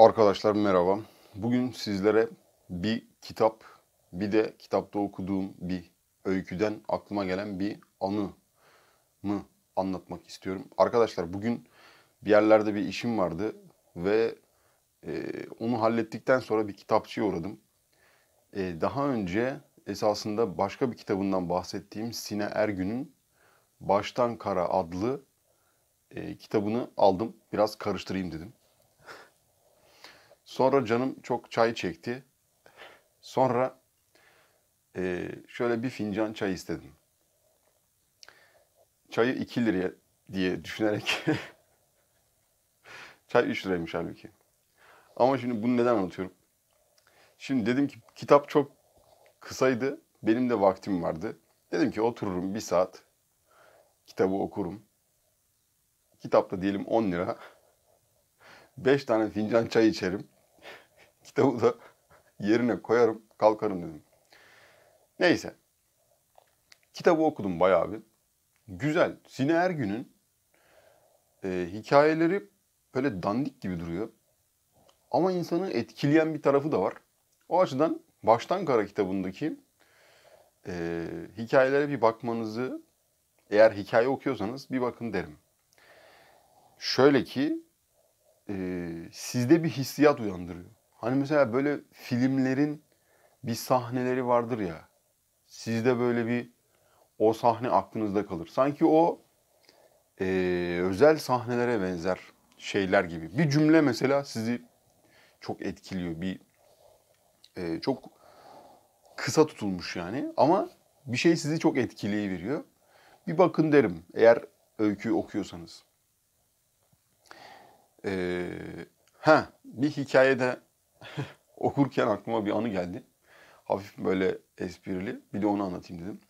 Arkadaşlar merhaba. Bugün sizlere bir kitap, bir de kitapta okuduğum bir öyküden aklıma gelen bir anı mı anlatmak istiyorum. Arkadaşlar bugün bir yerlerde bir işim vardı ve e, onu hallettikten sonra bir kitapçıya uğradım. E, daha önce esasında başka bir kitabından bahsettiğim Sine Ergün'ün Baştan Kara adlı e, kitabını aldım. Biraz karıştırayım dedim. Sonra canım çok çay çekti. Sonra e, şöyle bir fincan çay istedim. Çayı 2 liraya diye düşünerek çay 3 liraymış halbuki. Ama şimdi bunu neden anlatıyorum? Şimdi dedim ki kitap çok kısaydı. Benim de vaktim vardı. Dedim ki otururum bir saat. Kitabı okurum. Kitapta diyelim 10 lira. 5 tane fincan çay içerim kitabı da yerine koyarım kalkarım dedim. Neyse. Kitabı okudum bayağı bir. Güzel. Sine Ergün'ün e, hikayeleri böyle dandik gibi duruyor. Ama insanı etkileyen bir tarafı da var. O açıdan Baştan Kara kitabındaki e, hikayelere bir bakmanızı eğer hikaye okuyorsanız bir bakın derim. Şöyle ki e, sizde bir hissiyat uyandırıyor. Hani mesela böyle filmlerin bir sahneleri vardır ya. Sizde böyle bir o sahne aklınızda kalır. Sanki o e, özel sahnelere benzer şeyler gibi. Bir cümle mesela sizi çok etkiliyor. Bir e, çok kısa tutulmuş yani ama bir şey sizi çok etkileyiveriyor. Bir bakın derim eğer öyküyü okuyorsanız. Ee, ha bir hikaye de. okurken aklıma bir anı geldi. Hafif böyle esprili. Bir de onu anlatayım dedim.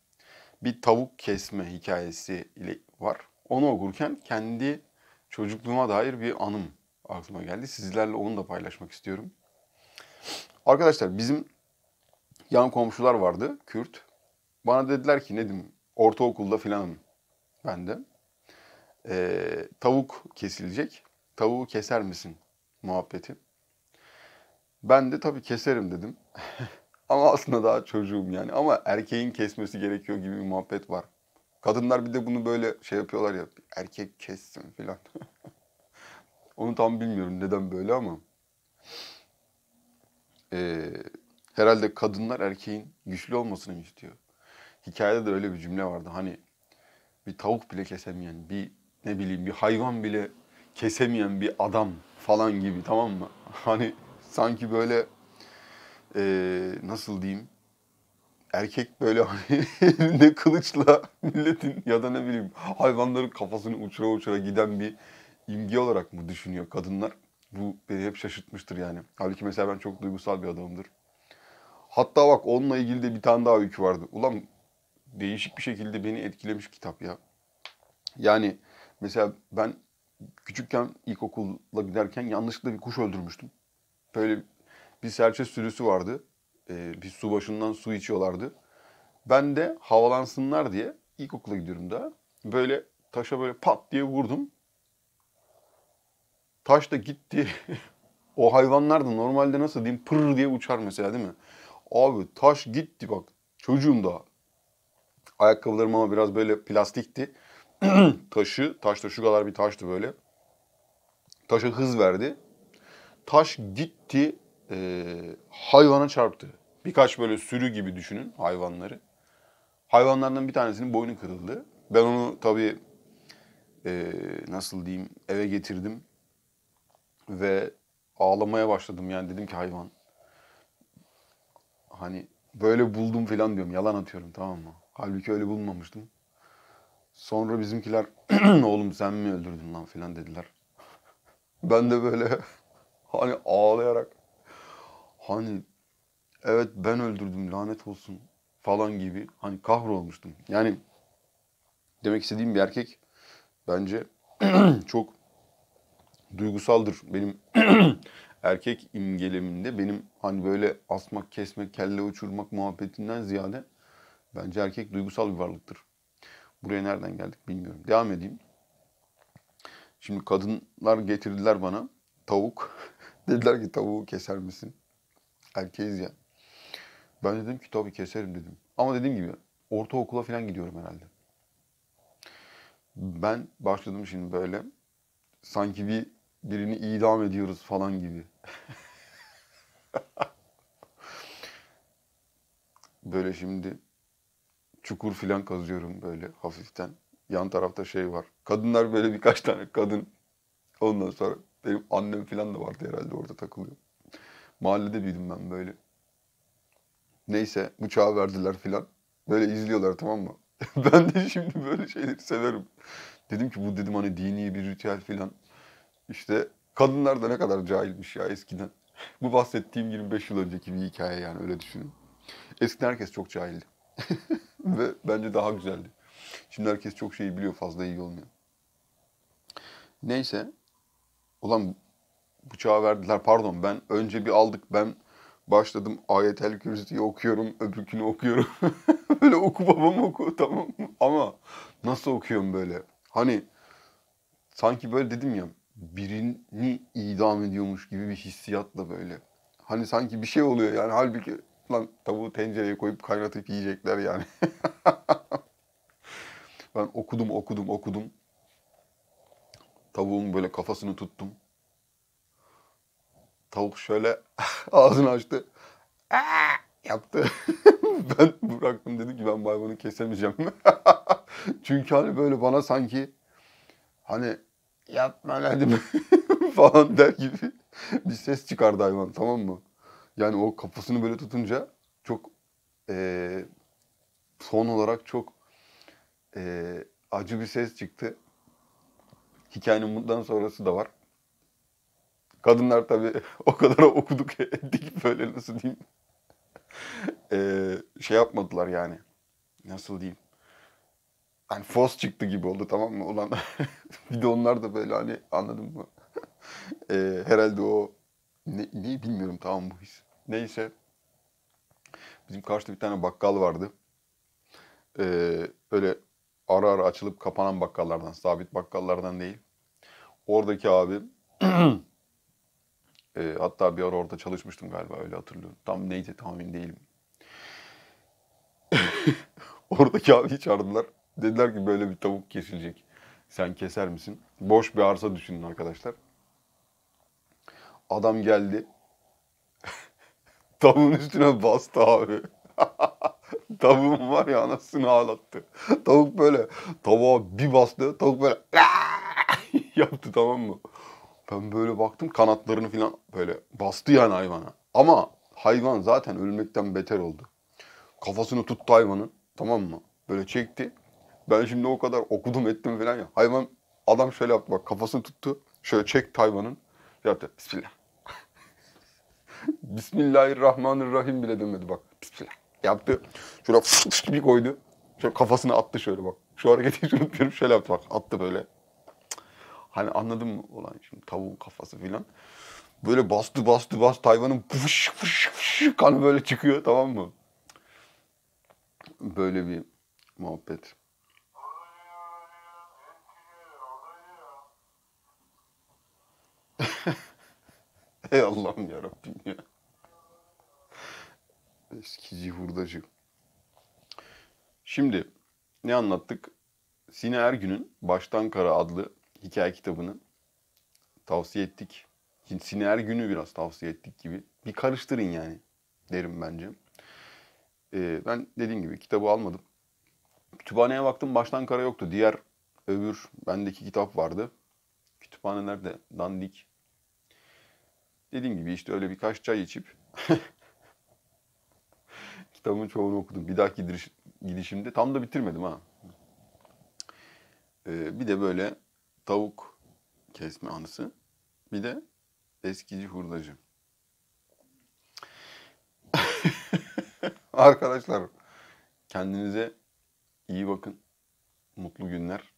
Bir tavuk kesme hikayesi ile var. Onu okurken kendi çocukluğuma dair bir anım aklıma geldi. Sizlerle onu da paylaşmak istiyorum. Arkadaşlar bizim yan komşular vardı Kürt. Bana dediler ki Nedim ortaokulda filanım ben de. Ee, tavuk kesilecek. Tavuğu keser misin muhabbeti. Ben de tabii keserim dedim. Ama aslında daha çocuğum yani. Ama erkeğin kesmesi gerekiyor gibi bir muhabbet var. Kadınlar bir de bunu böyle şey yapıyorlar ya. Erkek kessin filan. Onu tam bilmiyorum neden böyle ama. Ee, herhalde kadınlar erkeğin güçlü olmasını istiyor. Hikayede de öyle bir cümle vardı. Hani bir tavuk bile kesemeyen, bir ne bileyim bir hayvan bile kesemeyen bir adam falan gibi tamam mı? Hani sanki böyle e, nasıl diyeyim erkek böyle hani elinde kılıçla milletin ya da ne bileyim hayvanların kafasını uçura uçura giden bir imge olarak mı düşünüyor kadınlar? Bu beni hep şaşırtmıştır yani. Halbuki mesela ben çok duygusal bir adamımdır. Hatta bak onunla ilgili de bir tane daha öykü vardı. Ulan değişik bir şekilde beni etkilemiş kitap ya. Yani mesela ben küçükken ilkokula giderken yanlışlıkla bir kuş öldürmüştüm böyle bir serçe sürüsü vardı. Ee, bir su başından su içiyorlardı. Ben de havalansınlar diye ilkokula gidiyorum daha. Böyle taşa böyle pat diye vurdum. Taş da gitti. o hayvanlar da normalde nasıl diyeyim pır diye uçar mesela değil mi? Abi taş gitti bak. Çocuğum da. Ayakkabılarım ama biraz böyle plastikti. taşı, taş da şu kadar bir taştı böyle. Taşa hız verdi. Taş gitti e, hayvana çarptı. Birkaç böyle sürü gibi düşünün hayvanları. Hayvanlardan bir tanesinin boynu kırıldı. Ben onu tabii e, nasıl diyeyim eve getirdim ve ağlamaya başladım. Yani dedim ki hayvan hani böyle buldum falan diyorum. Yalan atıyorum tamam mı? Halbuki öyle bulmamıştım. Sonra bizimkiler oğlum sen mi öldürdün lan falan dediler. ben de böyle Hani ağlayarak. Hani evet ben öldürdüm lanet olsun falan gibi. Hani kahrolmuştum. Yani demek istediğim bir erkek bence çok duygusaldır. Benim erkek imgeleminde benim hani böyle asmak, kesmek, kelle uçurmak muhabbetinden ziyade bence erkek duygusal bir varlıktır. Buraya nereden geldik bilmiyorum. Devam edeyim. Şimdi kadınlar getirdiler bana tavuk. Dediler ki tavuğu keser misin? Erkeğiz ya. Ben dedim ki tabii keserim dedim. Ama dediğim gibi ortaokula falan gidiyorum herhalde. Ben başladım şimdi böyle. Sanki bir birini idam ediyoruz falan gibi. böyle şimdi çukur filan kazıyorum böyle hafiften. Yan tarafta şey var. Kadınlar böyle birkaç tane kadın. Ondan sonra benim annem falan da vardı herhalde orada takılıyor. Mahallede büyüdüm ben böyle. Neyse bıçağı verdiler falan Böyle izliyorlar tamam mı? ben de şimdi böyle şeyleri severim. Dedim ki bu dedim hani dini bir ritüel falan İşte kadınlar da ne kadar cahilmiş ya eskiden. Bu bahsettiğim 25 yıl önceki bir hikaye yani öyle düşünün. Eskiden herkes çok cahildi. Ve bence daha güzeldi. Şimdi herkes çok şeyi biliyor fazla iyi olmuyor. Neyse ulan bıçağı verdiler pardon ben önce bir aldık ben başladım ayetel kürsüyü okuyorum öbürkünü okuyorum. böyle oku babam oku tamam mı? Ama nasıl okuyorum böyle? Hani sanki böyle dedim ya birini idam ediyormuş gibi bir hissiyatla böyle. Hani sanki bir şey oluyor yani halbuki lan tavuğu tencereye koyup kaynatıp yiyecekler yani. ben okudum okudum okudum Tavuğun böyle kafasını tuttum. Tavuk şöyle ağzını açtı. Aa! yaptı. ben bıraktım dedi ki ben maymunun kesemeyeceğim. Çünkü hani böyle bana sanki hani yapma dedim falan der gibi bir ses çıkardı hayvan tamam mı? Yani o kafasını böyle tutunca çok e, son olarak çok e, acı bir ses çıktı. Hikayenin bundan sonrası da var. Kadınlar tabi o kadar okuduk ettik böyle nasıl diyeyim. ee, şey yapmadılar yani. Nasıl diyeyim. Hani fos çıktı gibi oldu tamam mı? Ulan bir de onlar da böyle hani anladın mı? ee, herhalde o ne, ne bilmiyorum tamam bu his. Neyse. Bizim karşıda bir tane bakkal vardı. Ee, öyle ara ara açılıp kapanan bakkallardan, sabit bakkallardan değil. Oradaki abi e, hatta bir ara orada çalışmıştım galiba öyle hatırlıyorum. Tam neydi tahmin değilim. Oradaki abi çağırdılar. Dediler ki böyle bir tavuk kesilecek. Sen keser misin? Boş bir arsa düşünün arkadaşlar. Adam geldi. Tavuğun üstüne bastı abi. Tavuğum var ya anasını ağlattı. Tavuk böyle tavuğa bir bastı. Tavuk böyle yaptı tamam mı? Ben böyle baktım kanatlarını falan böyle bastı yani hayvana. Ama hayvan zaten ölmekten beter oldu. Kafasını tuttu hayvanın tamam mı? Böyle çekti. Ben şimdi o kadar okudum ettim falan ya. Hayvan adam şöyle yaptı bak kafasını tuttu. Şöyle çekti hayvanın. Yaptı. Bismillah. Bismillahirrahmanirrahim bile demedi bak. Bismillah. Yaptı. Şöyle fıs gibi koydu. Şöyle kafasını attı şöyle bak. Şu hareketi hiç unutmuyorum. Şöyle yaptı bak. Attı böyle. Hani anladım mı? Ulan şimdi tavuğun kafası filan. Böyle bastı bastı bastı Tayvan'ın fış fış fış kanı böyle çıkıyor tamam mı? Böyle bir muhabbet. Ey Allah'ım yarabbim ya. Eskici hurdacı. Şimdi ne anlattık? Sine Ergün'ün Baştan Kara adlı hikaye kitabını tavsiye ettik. Sine Ergün'ü biraz tavsiye ettik gibi. Bir karıştırın yani derim bence. Ee, ben dediğim gibi kitabı almadım. Kütüphaneye baktım baştan kara yoktu. Diğer öbür bendeki kitap vardı. Kütüphanelerde dandik. Dediğim gibi işte öyle birkaç çay içip Kitabımın çoğunu okudum. Bir dahaki gidiş, gidişimde tam da bitirmedim ha. Ee, bir de böyle tavuk kesme anısı. Bir de eskici hurdacı. Arkadaşlar kendinize iyi bakın. Mutlu günler.